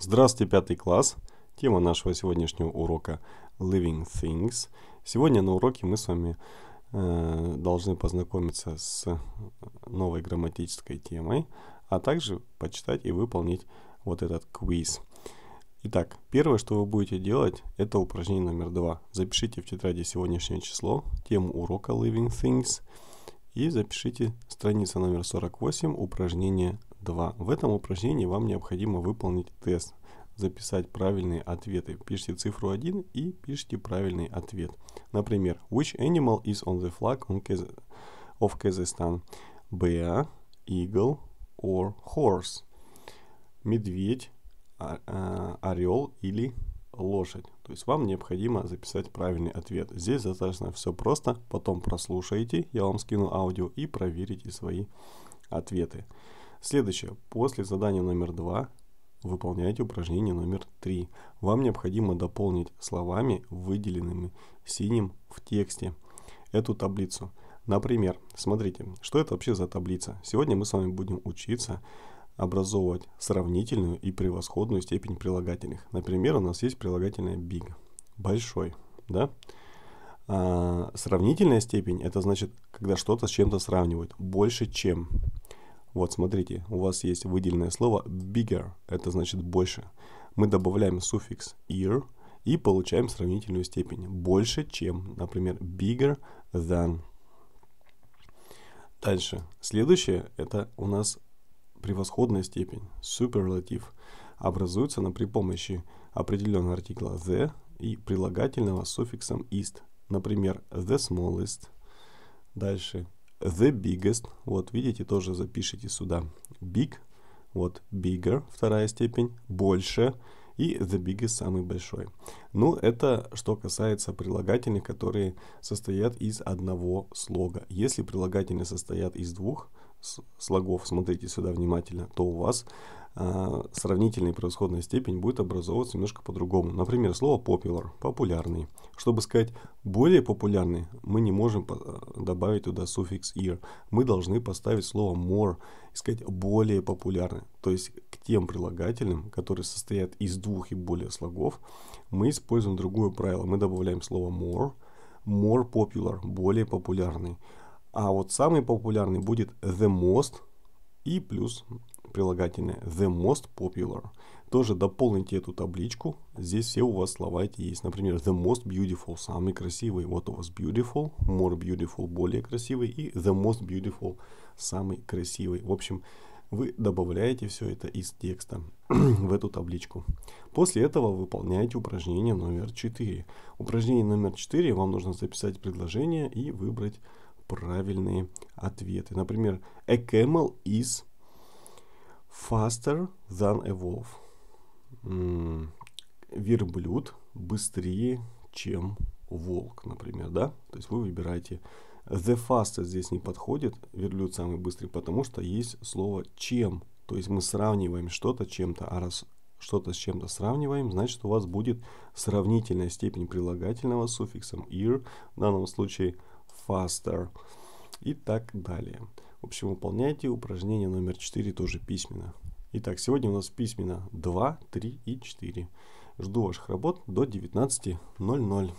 Здравствуйте, пятый класс! Тема нашего сегодняшнего урока Living Things. Сегодня на уроке мы с вами э, должны познакомиться с новой грамматической темой, а также почитать и выполнить вот этот квиз. Итак, первое, что вы будете делать, это упражнение номер два. Запишите в тетради сегодняшнее число, тему урока Living Things и запишите страница номер 48, упражнение 2. В этом упражнении вам необходимо выполнить тест, записать правильные ответы. Пишите цифру 1 и пишите правильный ответ. Например, which animal is on the flag of Kazakhstan? Bear, eagle or horse? Медведь, а, а, орел или лошадь. То есть вам необходимо записать правильный ответ. Здесь достаточно все просто. Потом прослушайте, я вам скину аудио и проверите свои ответы. Следующее. После задания номер два выполняйте упражнение номер три. Вам необходимо дополнить словами, выделенными синим в тексте, эту таблицу. Например, смотрите, что это вообще за таблица? Сегодня мы с вами будем учиться образовывать сравнительную и превосходную степень прилагательных. Например, у нас есть прилагательное big, большой, да? А сравнительная степень – это значит, когда что-то с чем-то сравнивают, больше чем – вот, смотрите, у вас есть выделенное слово bigger, это значит больше. Мы добавляем суффикс ear и получаем сравнительную степень. Больше, чем, например, bigger than. Дальше. Следующее, это у нас превосходная степень, суперлатив. Образуется она при помощи определенного артикла the и прилагательного с суффиксом ist. Например, the smallest. Дальше The biggest. Вот, видите, тоже запишите сюда. Big. Вот, bigger, вторая степень. Больше. И the biggest, самый большой. Ну, это что касается прилагательных, которые состоят из одного слога. Если прилагательные состоят из двух слогов, смотрите сюда внимательно, то у вас а, сравнительная и превосходная степень будет образовываться немножко по-другому. Например, слово popular – популярный. Чтобы сказать более популярный, мы не можем добавить туда суффикс ear. Мы должны поставить слово more и сказать более популярный. То есть к тем прилагательным, которые состоят из двух и более слогов, мы используем другое правило. Мы добавляем слово more, more popular – более популярный. А вот самый популярный будет the most – и плюс прилагательное the most popular. Тоже дополните эту табличку. Здесь все у вас слова эти есть. Например, the most beautiful, самый красивый. Вот у вас beautiful, more beautiful, более красивый. И the most beautiful, самый красивый. В общем, вы добавляете все это из текста в эту табличку. После этого выполняете упражнение номер 4. Упражнение номер 4 вам нужно записать предложение и выбрать правильные ответы. Например, a camel is Faster than a wolf. М -м верблюд быстрее, чем волк, например, да? То есть вы выбираете The faster здесь не подходит, верблюд самый быстрый, потому что есть слово чем. То есть мы сравниваем что-то чем-то, а раз что-то с чем-то сравниваем, значит у вас будет сравнительная степень прилагательного с суффиксом ear, в данном случае faster и так далее. В общем, выполняйте упражнение номер 4 тоже письменно. Итак, сегодня у нас письменно 2, 3 и 4. Жду ваших работ до 19.00.